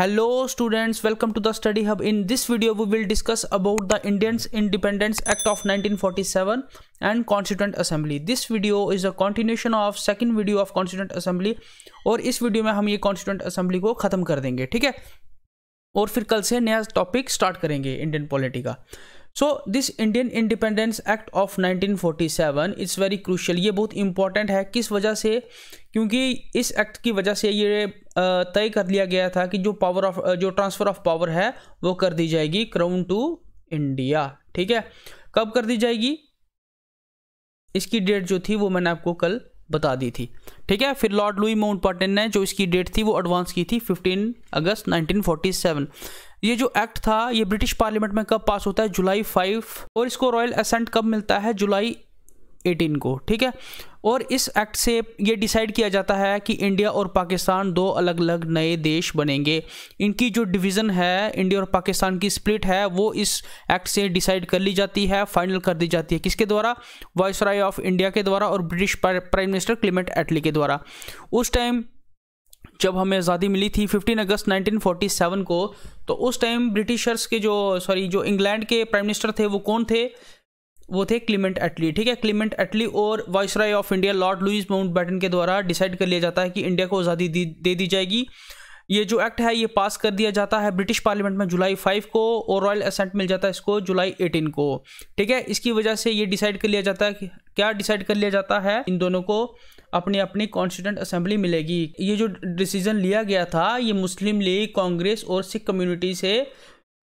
Hello students welcome to the study hub in this video we will discuss about the Indians independence act of 1947 and constituent assembly this video is a continuation of second video of constituent assembly और इस video में हम ये constituent assembly को खत्म कर देंगे ठीक है और फिर कल से नया टॉपिक स्टार्ट करेंगे इंडियन पॉलिटी का so this Indian independence act of 1947 it's very crucial ये बहुत इंपॉर्टेंट है किस वजह से क्योंकि इस एक्ट की वजह से ये तय कर लिया गया था कि जो पावर ऑफ जो ट्रांसफ़र ऑफ पावर है वो कर दी जाएगी क्राउन टू इंडिया ठीक है कब कर दी जाएगी इसकी डेट जो थी वो मैंने आपको कल बता दी थी ठीक है फिर लॉर्ड लुई पार्टन ने जो इसकी डेट थी वो एडवांस की थी 15 अगस्त 1947 ये जो एक्ट था ये ब्रिटिश पार्लियामेंट में कब पास होता है जुलाई 5 और इसको रॉयल असेंट कब मिलता है जुलाई एटीन को ठीक है और इस एक्ट से ये डिसाइड किया जाता है कि इंडिया और पाकिस्तान दो अलग अलग नए देश बनेंगे इनकी जो डिवीज़न है इंडिया और पाकिस्तान की स्प्लिट है वो इस एक्ट से डिसाइड कर ली जाती है फाइनल कर दी जाती है किसके द्वारा वाइस राय ऑफ इंडिया के द्वारा और British prime minister Clement Attlee के द्वारा उस टाइम जब हमें आज़ादी मिली थी 15 अगस्त 1947 को तो उस टाइम ब्रिटिशर्स के जो सॉरी जो इंग्लैंड के प्राइम मिनिस्टर थे वो कौन थे वो थे क्लीमेंट एटली ठीक है क्लीमेंट एटली और viceroy of India lord Louis Mountbatten के द्वारा डिसाइड कर लिया जाता है कि इंडिया को आज़ादी दे दी जाएगी ये जो एक्ट है ये पास कर दिया जाता है ब्रिटिश पार्लियामेंट में जुलाई फाइव को और रॉयल असेंट मिल जाता है इसको जुलाई एटीन को ठीक है इसकी वजह से ये डिसाइड कर लिया जाता है क्या डिसाइड कर लिया जाता है इन दोनों को अपनी अपनी कॉन्स्टिट्यूंट असेंबली मिलेगी ये जो डिसीजन लिया गया था ये मुस्लिम लीग कांग्रेस और सिख कम्युनिटी से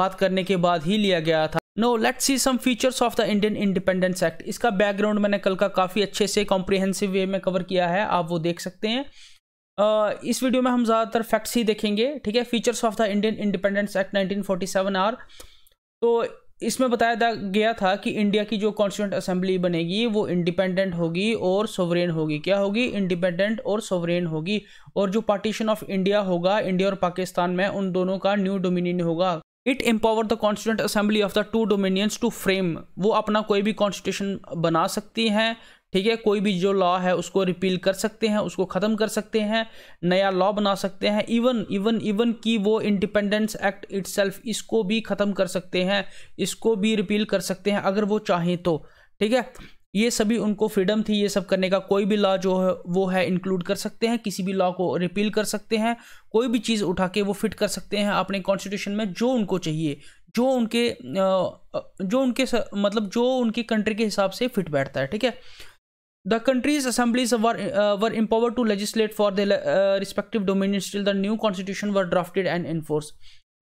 बात करने के बाद ही लिया गया था no let's see some features of the Indian independence act इसका बैकग्राउंड मैंने कल का काफ़ी अच्छे से कॉम्प्रिहेंसिव वे में कवर किया है आप वो देख सकते हैं uh, इस वीडियो में हम ज़्यादातर फैक्ट्स ही देखेंगे ठीक है features of the Indian independence act 1947 are तो इसमें बताया गया था कि इंडिया की जो कॉन्स्टिट्यूंट असेंबली बनेगी वो इंडिपेंडेंट होगी और सोवरेन होगी क्या होगी इंडिपेंडेंट और सोवरेन होगी और जो पार्टीशन ऑफ इंडिया होगा इंडिया और पाकिस्तान में उन दोनों का न्यू डोमिनियन होगा it empower the constituent assembly of the two dominions to frame वो अपना कोई भी कॉन्स्टिट्यूशन बना सकती हैं ठीक है कोई भी जो लॉ है उसको रिपील कर सकते हैं उसको ख़त्म कर सकते हैं नया लॉ बना सकते हैं इवन इवन इवन कि वो इंडिपेंडेंस एक्ट इट्सल्फ इसको भी ख़त्म कर सकते हैं इसको भी रिपील कर सकते हैं अगर वो चाहें तो ठीक है ये सभी उनको फ्रीडम थी ये सब करने का कोई भी लॉ जो है वो है इंक्लूड कर सकते हैं किसी भी लॉ को रिपील कर सकते हैं कोई भी चीज़ उठा के वो फिट कर सकते हैं अपने कॉन्स्टिट्यूशन में जो उनको चाहिए जो उनके जो उनके मतलब जो उनकी कंट्री के हिसाब से फिट बैठता है ठीक है the countries assemblies were were empower to legislate for the respective domin the new constitution were drafted and enforce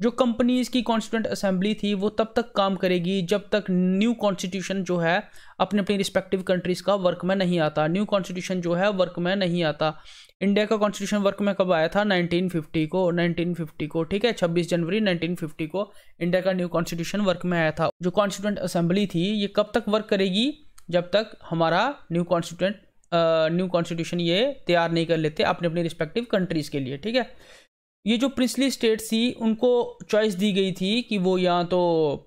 जो कंपनीज की कॉन्स्टिट्यूंट असेंबली थी वो तब तक काम करेगी जब तक न्यू कॉन्स्टिट्यूशन जो है अपने अपनी रिस्पेक्टिव कंट्रीज़ का वर्क में नहीं आता न्यू कॉन्स्टिट्यूशन जो है वर्क में नहीं आता इंडिया का कॉन्स्टिट्यूशन वर्क में कब आया था 1950 को 1950 को ठीक है 26 जनवरी 1950 को इंडिया का न्यू कॉन्स्टिट्यूशन वर्क में आया था जो कॉन्स्टिट्यूंट असेंबली थी ये कब तक वर्क करेगी जब तक हमारा न्यू कॉन्स्टिट्यूंट न्यू कॉन्स्टिट्यूशन ये तैयार नहीं कर लेते अपने अपनी रिस्पेक्टिव कंट्रीज़ के लिए ठीक है ये जो प्रिंसली स्टेट थी उनको चॉइस दी गई थी कि वो या तो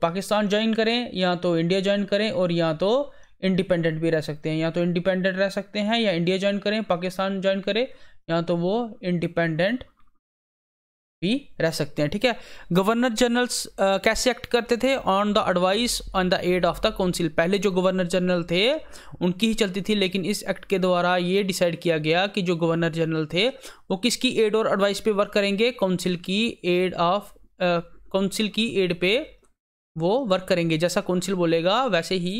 पाकिस्तान ज्वाइन करें या तो इंडिया ज्वाइन करें और या तो इंडिपेंडेंट भी रह सकते हैं या तो इंडिपेंडेंट रह सकते हैं या इंडिया ज्वाइन करें पाकिस्तान ज्वाइन करें या तो वो इंडिपेंडेंट भी रह सकते हैं ठीक है गवर्नर जनरल्स कैसे एक्ट करते थे on the advice on the aid of the council पहले जो गवर्नर जनरल थे उनकी ही चलती थी लेकिन इस एक्ट के द्वारा ये डिसाइड किया गया कि जो गवर्नर जनरल थे वो किसकी एड और एडवाइस पे वर्क करेंगे काउंसिल की एड ऑफ काउंसिल की एड पे वो वर्क करेंगे जैसा काउंसिल बोलेगा वैसे ही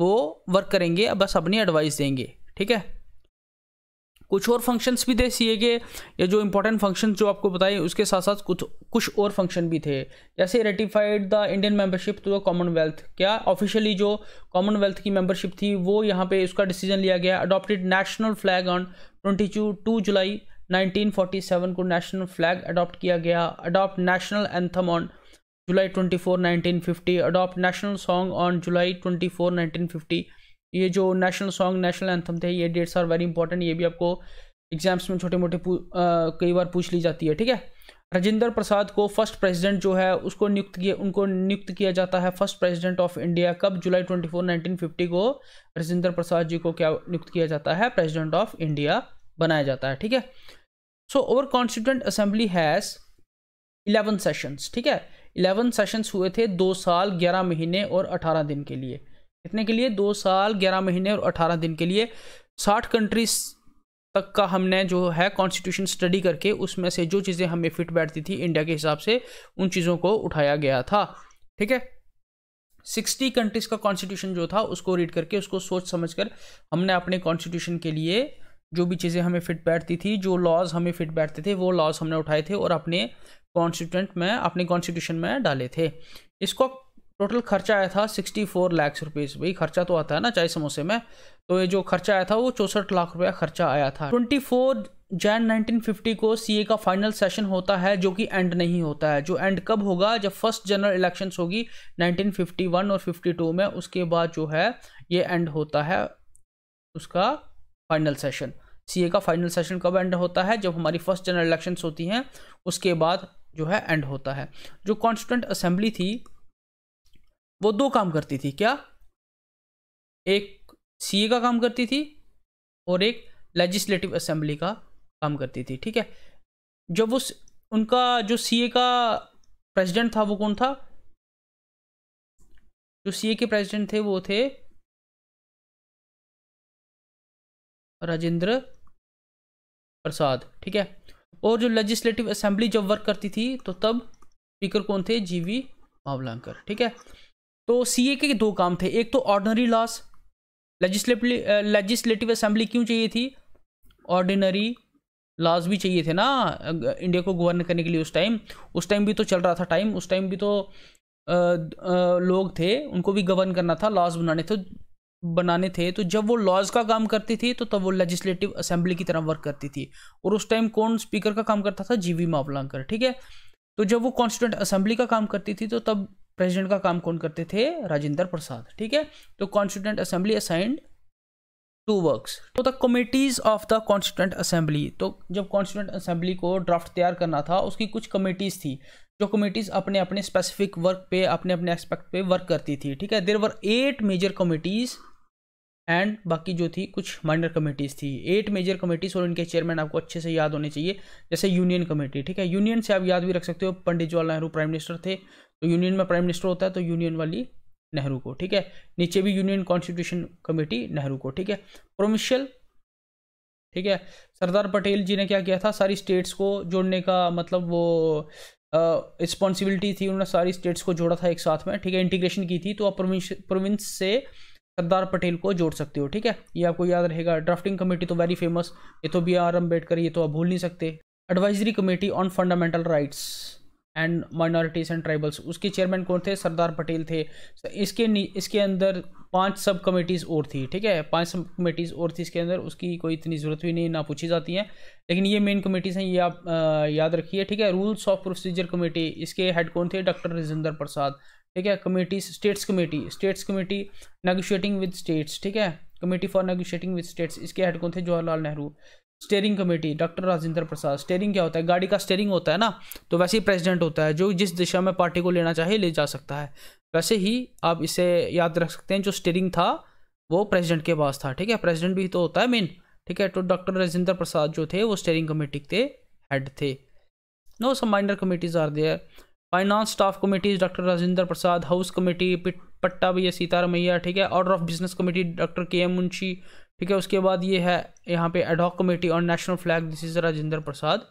वो वर्क करेंगे बस अपनी एडवाइस देंगे ठीक है कुछ और फंक्शंस भी थे सी के या जो इंपॉर्टेंट फंक्शन जो आपको बताए उसके साथ साथ कुछ कुछ और फंक्शन भी थे जैसे ratified the Indian membership to the commonwealth क्या ऑफिशियली जो कॉमनवेल्थ की मेंबरशिप थी वो यहाँ पे उसका डिसीजन लिया गया adopted national flag on twenty two July 1947 को नेशनल फ्लैग अडॉप्ट किया गया adopt national anthem on July 24 1950 adopt national song on July 24 1950 ये जो नेशनल सॉन्ग नेशनल एंथम थे ये डेट्स आर वेरी इंपॉर्टेंट ये भी आपको एग्जाम्स में छोटे मोटे कई बार पूछ ली जाती है ठीक है राजेंद्र प्रसाद को फर्स्ट प्रेसिडेंट जो है उसको नियुक्त किया उनको नियुक्त किया जाता है फर्स्ट प्रेसिडेंट ऑफ इंडिया कब जुलाई 24 1950 को राजेंद्र प्रसाद जी को क्या नियुक्त किया जाता है प्रेसिडेंट ऑफ इंडिया बनाया जाता है ठीक है so over constituent assembly has eleven sessions ठीक है इलेवन सेशंस हुए थे दो साल ग्यारह महीने और अठारह दिन के लिए कितने के लिए दो साल ग्यारह महीने और अठारह दिन के लिए साठ कंट्रीज तक का हमने जो है कॉन्स्टिट्यूशन स्टडी करके उसमें से जो चीज़ें हमें फिट बैठती थी इंडिया के हिसाब से उन चीज़ों को उठाया गया था ठीक है सिक्सटी कंट्रीज़ का कॉन्स्टिट्यूशन जो था उसको रीड करके उसको सोच समझ कर हमने अपने कॉन्स्टिट्यूशन के लिए जो भी चीज़ें हमें फिट बैठती थी जो लॉज हमें फिट बैठते थे वो लॉज हमने उठाए थे और अपने कॉन्स्टिट्यूंट में अपने कॉन्स्टिट्यूशन में डाले थे इसको टोटल खर्चा आया था सिक्सटी फोर लैक्स रुपीज़ भाई खर्चा तो आता है ना चाय समोसे में तो ये जो खर्चा आया था वो चौंसठ लाख रुपया खर्चा आया था ट्वेंटी फोर जैन 1950 को सी का फाइनल सेशन होता है जो कि एंड नहीं होता है जो एंड कब होगा जब फर्स्ट जनरल इलेक्शन होगी 1951 और 52 में उसके बाद जो है ये एंड होता है उसका फाइनल सेशन सी का फाइनल सेशन कब एंड होता है जब हमारी फर्स्ट जनरल इलेक्शन होती हैं उसके बाद जो है एंड होता है जो कॉन्स्टिटेंट असेंबली थी वो दो काम करती थी क्या एक सीए का काम करती थी और एक लेजिस्लेटिव असेंबली का काम करती थी ठीक है जब उस उनका जो सीए का प्रेसिडेंट था वो कौन था जो सीए के प्रेसिडेंट थे वो थे राजेंद्र प्रसाद ठीक है और जो लेजिस्लेटिव असेंबली जब वर्क करती थी तो तब स्पीकर कौन थे जीवी मावलांकर ठीक है तो सी के दो काम थे एक तो ordinary laws legislative legislative assembly क्यों चाहिए थी ऑर्डिनरी लॉज भी चाहिए थे ना इंडिया को गवर्न करने के लिए उस टाइम उस टाइम भी तो चल रहा था टाइम उस टाइम भी तो आ, आ, लोग थे उनको भी गवर्न करना था लॉज बनाने थे बनाने थे तो जब वो लॉज का काम करती थी तो तब वो लेजिस्लेटिव असेंबली की तरह वर्क करती थी और उस टाइम कौन स्पीकर का काम करता था वी मावलांकर ठीक है तो जब वो कॉन्स्टिट्यूंट असेंबली का काम करती थी तो तब प्रेसिडेंट का काम कौन करते थे राजेंद्र प्रसाद ठीक है तो constituent assembly assigned to works तो the committees of the constituent assembly तो जब कॉन्स्टिट्यूंट असेंबली को ड्राफ्ट तैयार करना था उसकी कुछ कमेटीज़ थी जो कमेटीज़ अपने अपने स्पेसिफिक वर्क पे अपने अपने एस्पेक्ट पे वर्क करती थी ठीक है there were eight major committees and बाकी जो थी कुछ माइनर कमेटीज़ थी एट मेजर कमेटीज़ और इनके चेयरमैन आपको अच्छे से याद होने चाहिए जैसे यूनियन कमेटी ठीक है यूनियन से आप याद भी रख सकते हो पंडित जवाहरलाल नेहरू प्राइम मिनिस्टर थे तो यूनियन में प्राइम मिनिस्टर होता है तो यूनियन वाली नेहरू को ठीक है नीचे भी यूनियन कॉन्स्टिट्यूशन कमेटी नेहरू को ठीक है प्रोमिशियल ठीक है सरदार पटेल जी ने क्या किया था सारी स्टेट्स को जोड़ने का मतलब वो रिस्पॉन्सिबिलिटी थी उन्होंने सारी स्टेट्स को जोड़ा था एक साथ में ठीक है इंटीग्रेशन की थी तो आप प्रोविंस से सरदार पटेल को जोड़ सकते हो ठीक है ये आपको याद रहेगा ड्राफ्टिंग कमेटी तो वेरी फेमस ये तो बी आर अम्बेडकर ये तो आप भूल नहीं सकते advisory committee on fundamental rights and minorities and tribals उसके चेयरमैन कौन थे सरदार पटेल थे इसके इसके अंदर पांच सब कमेटीज़ और थी ठीक है पांच सब कमेटीज़ और थी इसके अंदर उसकी कोई इतनी ज़रूरत भी नहीं ना पूछी जाती है लेकिन ये मेन कमेटीज़ हैं ये आप आ, याद रखिए ठीक है रूल्स ऑफ प्रोसीजर कमेटी इसके हेड कौन थे डॉक्टर राजेंद्र प्रसाद ठीक है committee states committee states committee negotiating with states ठीक है committee for negotiating with states इसके हेड कौन थे Jawaharlal Nehru steering committee doctor Rajendra Prasad steering क्या होता है गाड़ी का स्टेयरिंग होता है ना तो वैसे ही प्रेसिडेंट होता है जो जिस दिशा में पार्टी को लेना चाहे ले जा सकता है वैसे ही आप इसे याद रख सकते हैं जो स्टेयरिंग था वो प्रेसिडेंट के पास था ठीक है प्रेसिडेंट भी तो होता है मेन ठीक है तो डॉक्टर राजेंद्र प्रसाद जो थे वो स्टेयरिंग कमेटी के हेड थे no some minor committees are there finance staff committees doctor Rajendra Prasad house committee Pattabhi Sitaramayya ठीक है order of business committee doctor K M Munshi ठीक है उसके बाद ये है यहाँ पे ad hoc committee on national flag this is Rajendra Prasad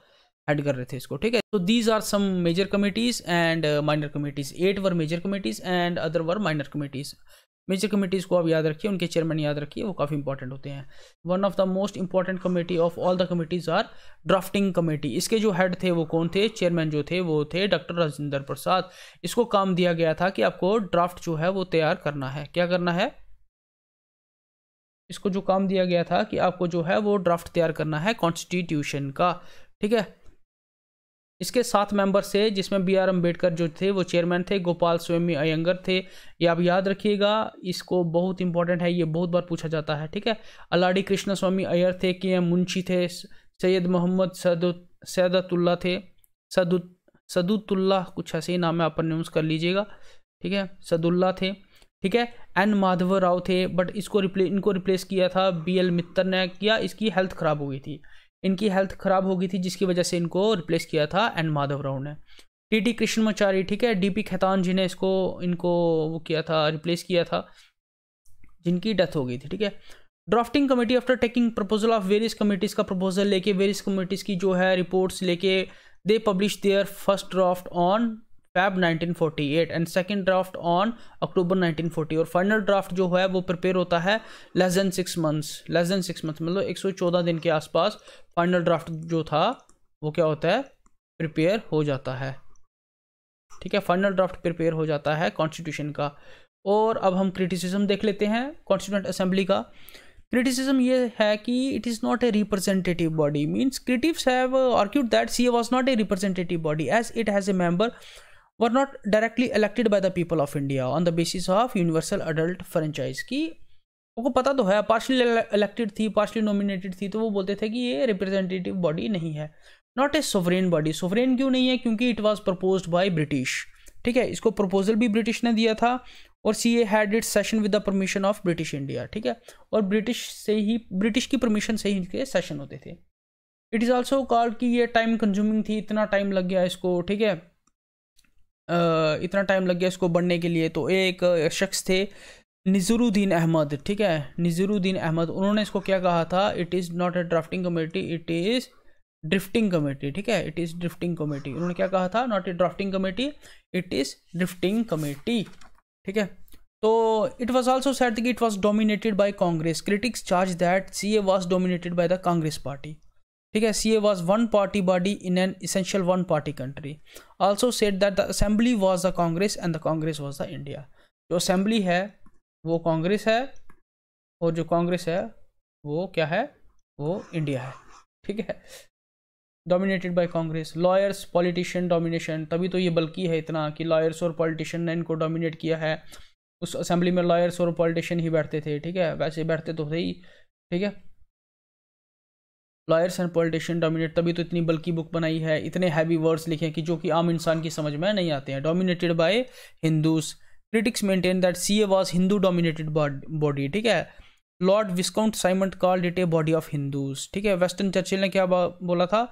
head कर रहे थे इसको ठीक है तो these are some major committees and minor committees eight were major committees and other were minor committees major committees को आप याद रखिए उनके चेयरमैन याद रखिए वो काफ़ी इंपॉर्टेंट होते हैं one of the most important committee of all the committees are drafting committee इसके जो हेड थे वो कौन थे चेयरमैन जो थे वो थे डॉक्टर राजेंद्र प्रसाद इसको काम दिया गया था कि आपको ड्राफ्ट जो है वो तैयार करना है क्या करना है इसको जो काम दिया गया था कि आपको जो है वो ड्राफ्ट तैयार करना है कॉन्स्टिट्यूशन का ठीक है इसके सात मेंबर से जिसमें बी आर अम्बेडकर जो थे वो चेयरमैन थे गोपाल स्वामी अयंगर थे ये आप याद रखिएगा इसको बहुत इंपॉर्टेंट है ये बहुत बार पूछा जाता है ठीक है अलाडी कृष्णा स्वामी अयर थे के एम मुंशी थे सैयद मोहम्मद सदु सैदतुल्ला थे सदु सदुतुल्ला कुछ ऐसे ही नाम है आप कर लीजिएगा ठीक है सदुल्ला थे ठीक है एन माधव राव थे बट इसको रिप्ले इनको रिप्लेस किया था बी एल मित्तर ने किया इसकी हेल्थ खराब हो गई थी इनकी हेल्थ खराब हो गई थी जिसकी वजह से इनको रिप्लेस किया था एन माधव राव ने टी टी कृष्णमाचारी ठीक है डी पी खैतान जी ने इसको इनको वो किया था रिप्लेस किया था जिनकी डेथ हो गई थी ठीक है drafting committee after taking proposal of various committees का प्रपोजल लेके वेरियस कमेटीज़ की जो है रिपोर्ट्स लेके they publish their first draft on Feb 1948 and second draft on October 1940 और फाइनल ड्राफ्ट जो है वो प्रिपेयर होता है less than six months less than six months मतलब 114 दिन के आसपास फाइनल ड्राफ्ट जो था वो क्या होता है प्रिपेयर हो जाता है ठीक है फाइनल ड्राफ्ट प्रिपेयर हो जाता है कॉन्स्टिट्यूशन का और अब हम क्रिटिसिज्म देख लेते हैं कॉन्स्टिट्यूंट असेंबली का क्रिटिसिज्म ये है कि it is not a representative body means critics have argued that C was not a representative body as it has a member were not directly elected by the people of India on the basis of universal adult franchise की उनको पता तो है partially elected थी partially nominated थी तो वो बोलते थे कि ये रिप्रेजेंटेटिव बॉडी नहीं है not a sovereign body sovereign क्यों नहीं है क्योंकि it was propose by British ठीक है इसको प्रपोजल भी ब्रिटिश ने दिया था और C A had it session with the permission of British India ठीक है और ब्रिटिश से ही ब्रिटिश की परमिशन से ही इनके सेशन होते थे इट इज़ ऑल्सो कॉल्ड कि ये टाइम कंज्यूमिंग थी इतना टाइम लग गया इसको ठीक है इतना टाइम लग गया इसको बनने के लिए तो एक शख्स थे निज़रुद्दीन अहमद ठीक है निज़रुद्दीन अहमद उन्होंने इसको क्या कहा था it is not a drafting committee it is drifting committee ठीक है इट इज़ ड्रिफ्टिंग कमेटी उन्होंने क्या कहा था not a drafting committee it is drifting committee ठीक है तो इट वॉज ऑल्सो सैड कि it was dominated by Congress critics charge that C A was dominated by the Congress party ठीक है C A was one party body in an essential one party country also said that the assembly was the Congress and the Congress was the India जो assembly है वो कांग्रेस है और जो कांग्रेस है वो क्या है वो इंडिया है ठीक है dominated by Congress lawyers politician domination तभी तो ये बल्कि है इतना कि लॉयर्स और पॉलिटिशियन ने इनको डोमिनेट किया है उस असेंबली में लॉयर्स और पॉलिटिशियन ही बैठते थे ठीक है वैसे बैठते तो थे ही ठीक है लॉयर्स एंड पॉलिटिशियन डोमिनेट तभी तो इतनी बल्कि बुक बनाई है इतने हैवी वर्ड्स लिखे हैं कि जो कि आम इंसान की समझ में नहीं आते हैं dominated by Hindus critics maintain that C A was Hindu dominated body ठीक है lord viscount Simon called it a body of Hindus ठीक है वेस्टर्न चर्चिल ने क्या बोला था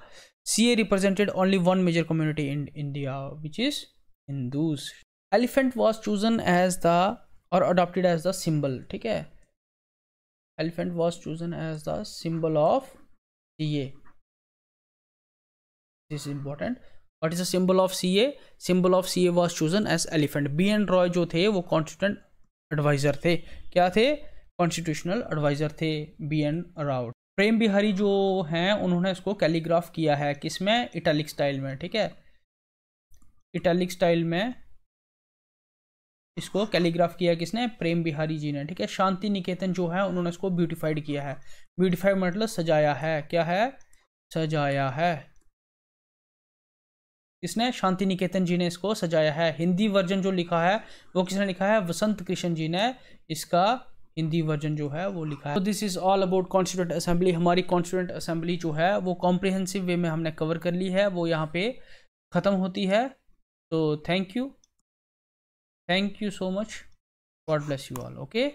C A represented only one major community in India which is Hindus elephant was chosen as the और adopted as the symbol ठीक है elephant was chosen as the symbol of CA. This is important. What is the symbol of CA? Symbol of CA was chosen as elephant. B and Roy जो थे वो constituent advisor थे क्या थे constitutional advisor थे B and Rao. प्रेम बिहारी जो हैं उन्होंने इसको कैलीग्राफ किया है किसमें इटैलिक स्टाइल में ठीक है इटैलिक स्टाइल में इसको कैलीग्राफ किया किसने प्रेम बिहारी जी ने ठीक है शांति निकेतन जो है उन्होंने इसको ब्यूटिफाइड किया है ब्यूटिफाइड मतलब सजाया है क्या है सजाया है किसने शांति निकेतन जी ने इसको सजाया है हिंदी वर्जन जो लिखा है वो किसने लिखा है वसंत कृष्ण जी ने इसका हिंदी वर्जन जो है वो लिखा है तो this is all about constituent assembly हमारी कॉन्स्टिट्यूंट असेंबली जो है वो कॉम्प्रिहेंसिव वे में हमने कवर कर ली है वो यहाँ पे ख़त्म होती है तो thank you thank you so much god bless you all okay